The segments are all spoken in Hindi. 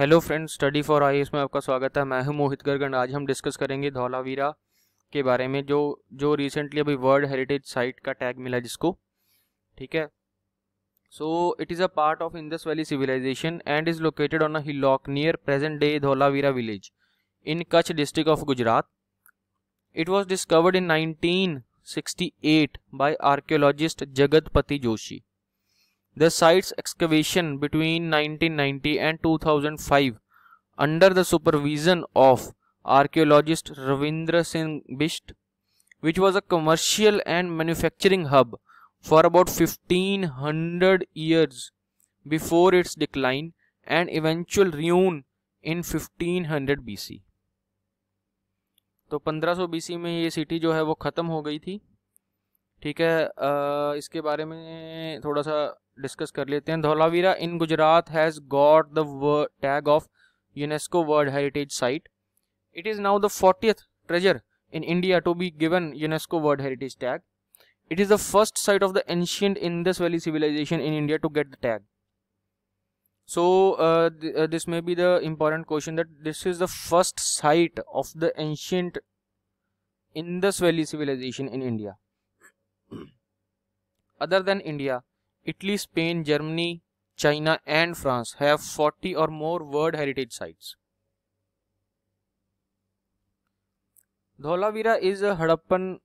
Hello friends study for I में आपका स्वागत है मैं हूं मोहित गर्गन आज हम डिस्कस करेंगे धौलावीरा के बारे में जो जो रिसेंटली अभी वर्ल्ड हेरिटेज साइट का टैग मिला जिसको ठीक है so it is a part of Indus valley civilization and is located on a hillock near present day Dholavira village in Kutch district of Gujarat it was discovered in nineteen sixty eight by archaeologist Jagatpati Joshi The site's excavation between 1990 and 2005 under the supervision of archaeologist Ravindra Singh Bisht, which was a commercial and manufacturing hub for about 1500 years before its decline and eventual ruin in 1500 BC. तो 1500 BC में ये सिटी जो है वो ख़त्म हो गई थी ठीक है आ, इसके बारे में थोड़ा सा डिस्कस कर लेते हैं Dholavira in Gujarat has got the tag of UNESCO world heritage site it is now the forty treasure in India to be given UNESCO world heritage tag it is the first site of the ancient in Indus valley civilisation in India to get the tag so this may be the important question that this is the first site of the ancient Indus valley civilisation in India other than India Italy Spain Germany China and France have 40 more world heritage sites Dholavira is a Harappan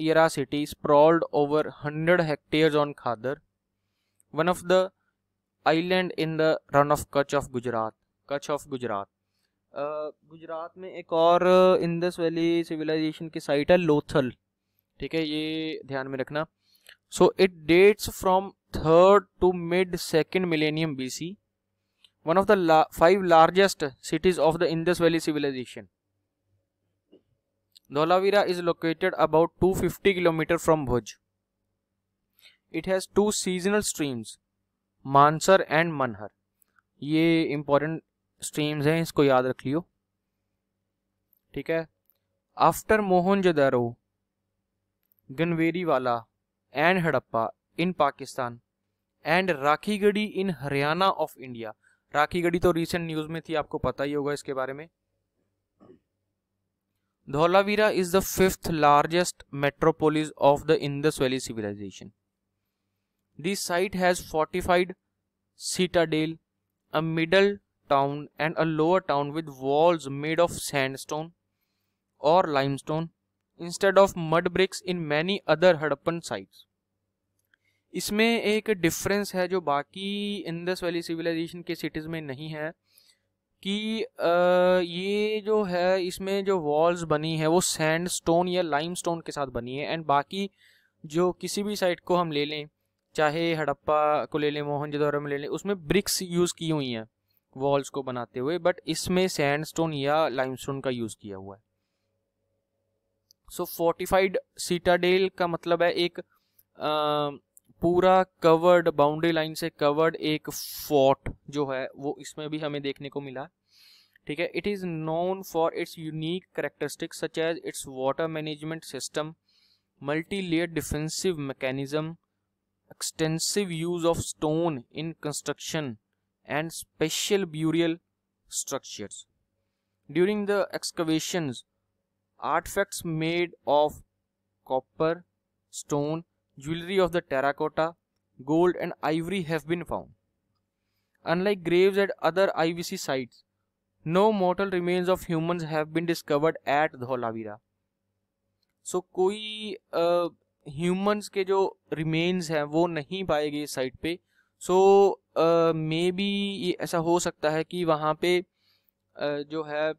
era city sprawled over hundred hectare on Khadir one of the island in the Rann of Kutch of Gujarat Kutch of Gujarat Gujarat में एक और इंदस वैली सिविलाइजेशन की साइट है लोथल ठीक है ये ध्यान में रखना so it dates from third to mid second millennium B C one of the five largest cities of the Indus valley civilisation Dholavira is located about two fifty kilometre from Bhuj it has two seasonal streams Mansar and Manhar ये इंपॉर्टेंट स्ट्रीम्स हैं इसको याद रख लियो ठीक है after Mohan Daro Ganweriwala and Harappa in Pakistan and Rakhigarhi in Haryana of India Rakhigarhi तो रिसेंट न्यूज में थी आपको पता ही होगा इसके बारे में Dholavira is the fifth largest metropolis of the Indus valley civilisation this site has fortified citadel a middle town and a lower town with walls made of sandstone और limestone instead of mud bricks in many other Harappan sites इसमें एक डिफरेंस है जो बाकी इंदस वैली सिविलाइजेशन के सिटीज़ में नहीं है कि आ, ये जो है इसमें जो वॉल्स बनी है वो सैंड स्टोन या लाइम स्टोन के साथ बनी है एंड बाकी जो किसी भी साइट को हम ले लें चाहे हड़प्पा को ले लें जदौरा में ले लें उसमें ब्रिक्स यूज़ की हुई हैं वॉल्स को बनाते हुए बट इसमें सैंड स्टोन या लाइम स्टोन का यूज़ किया हुआ है सो फोर्टिफाइड सीटाडेल का मतलब है एक पूरा कवर्ड बाउंड्री लाइन से कवर्ड एक फोर्ट जो है वो इसमें भी हमें देखने को मिला ठीक है it is known for its unique characteristic such as its water management system multi layer defensive mechanism extensive use of stone in construction and special burial structures during the excavation artefacts made of copper stone jewelry of the terracotta, gold and ivory have been found. Unlike graves at other IVC sites, no mortal remains of humans have been discovered at Dholavidha. So so, कोई ह्यूमंस uh, के जो रिमेन्स हैं वो नहीं पाए गए साइट पे सो मे बी ये ऐसा हो सकता है कि वहाँ पे uh, जो है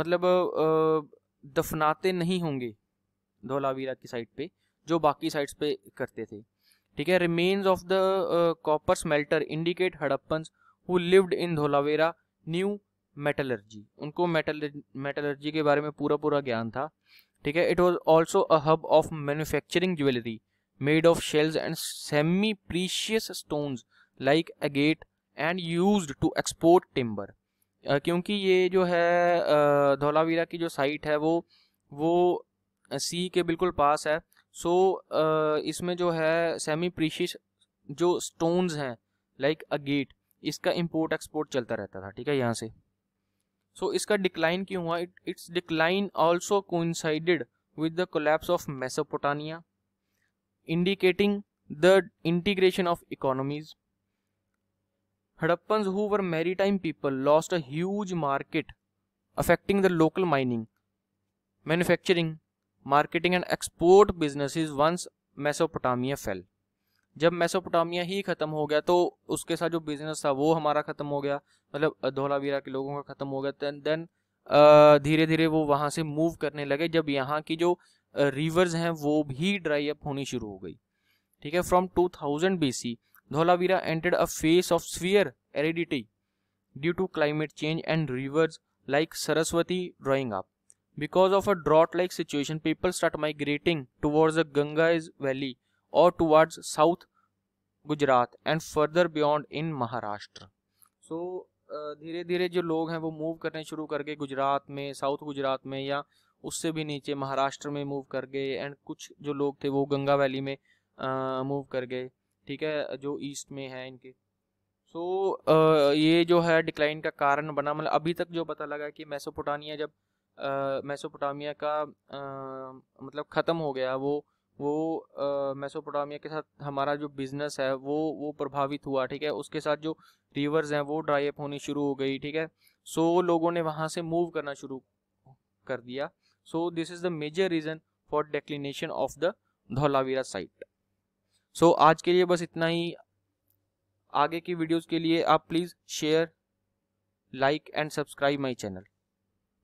मतलब uh, दफनाते नहीं होंगे धोलावीरा की साइड पे जो बाकी साइड्स पे करते थे ठीक है remains of the copper smelter indicate Harappan who lived in Dholavira knew metallurgy उनको मेटल मेटलर्जी के बारे में पूरा पूरा ज्ञान था ठीक है it was also a hub of manufacturing jewellery made of shells and semi precious stone like agate and use to export timber क्योंकि ये जो है धोलावीरा की जो साइट है वो वो सी के बिल्कुल पास है सो so, इसमें जो है सेमी प्रीशियस जो स्टोन्स हैं लाइक अ गेट इसका इंपोर्ट एक्सपोर्ट चलता रहता था ठीक है यहाँ से सो so, इसका डिक्लाइन क्यों हुआ its decline also coincided with the collapse of Mesopotamia indicating the integration of economies Harappans who were maritime people lost a market affecting the local mining manufacturing marketing and export business once Mesopotamia fell जब मेसोपोटामिया ही ख़त्म हो गया तो उसके साथ जो बिजनेस था वो हमारा ख़त्म हो गया मतलब धोलावीरा के लोगों का ख़त्म हो गया देन धीरे धीरे वो वहाँ से मूव करने लगे जब यहाँ की जो रिवर्स हैं वो भी ड्राई अप होनी शुरू हो गई ठीक है from 2000 thousand B C Dholavira entered a phase of severe aridity due to climate change and rivers like Saraswati drying up Because of a drought-like situation, people start migrating towards the Ganges valley or towards south Gujarat and further beyond in Maharashtra so धीरे धीरे जो लोग हैं वो मूव करने शुरू कर गए गुजरात में साउथ गुजरात में या उससे भी नीचे महाराष्ट्र में मूव कर गए एंड कुछ जो लोग थे वो गंगा वैली में मूव uh, कर गए ठीक है जो ईस्ट में है इनके सो so, uh, ये जो है डिक्लाइन का कारण बना मतलब अभी तक जो पता लगा कि मैसोपोटानिया जब मेसोपोटामिया का आ, मतलब ख़त्म हो गया वो वो मेसोपोटामिया के साथ हमारा जो बिज़नेस है वो वो प्रभावित हुआ ठीक है उसके साथ जो रिवर्स हैं वो ड्राई अप होनी शुरू हो गई ठीक है सो लोगों ने वहाँ से मूव करना शुरू कर दिया so this is the major reason for declination of the Dholavira site so आज के लिए बस इतना ही आगे की वीडियोस के लिए आप please share like and subscribe my channel